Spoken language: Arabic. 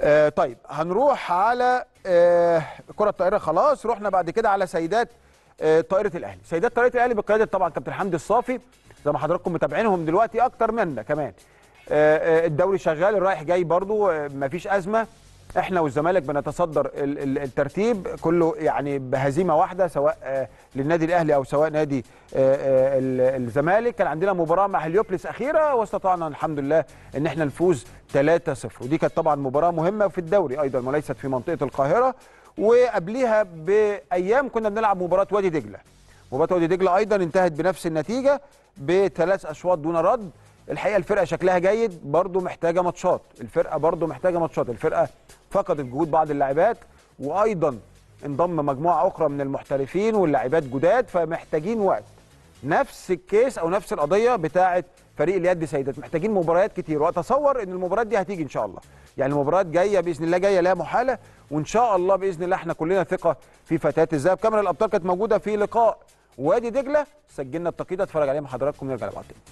آه طيب هنروح على آه كره الطائره خلاص رحنا بعد كده على سيدات آه طائره الاهلي سيدات طائره الاهلي بقياده طبعا كابتن حمدي الصافي زي ما حضراتكم متابعينهم دلوقتي اكتر منا كمان آه، آه، الدوري شغال رايح جاي برضو آه، مفيش ازمه احنا والزمالك بنتصدر الترتيب كله يعني بهزيمه واحده سواء آه، للنادي الاهلي او سواء نادي آه، آه، الزمالك كان عندنا مباراه مع هليوبلس اخيره واستطعنا الحمد لله ان احنا نفوز 3-0 ودي كانت طبعا مباراه مهمه في الدوري ايضا وليست في منطقه القاهره وقبليها بايام كنا بنلعب مباراه وادي دجله مباراه وادي دجله ايضا انتهت بنفس النتيجه بثلاث اشواط دون رد الحقيقه الفرقه شكلها جيد برضه محتاجه ماتشات الفرقه برضه محتاجه ماتشات الفرقه فقدت جهود بعض اللاعبات وايضا انضم مجموعه اخرى من المحترفين واللاعبات جداد فمحتاجين وقت نفس الكيس او نفس القضيه بتاعه فريق اليد سيدات محتاجين مباريات كتير واتصور ان المباريات دي هتيجي ان شاء الله يعني المباريات جايه باذن الله جايه لا محاله وان شاء الله باذن الله احنا كلنا ثقه في فتاه الذهب كاميرا الابطال كانت موجوده في لقاء وادي دجله سجلنا التقييد اتفرج عليه مع حضراتكم نرجع لبعض تاني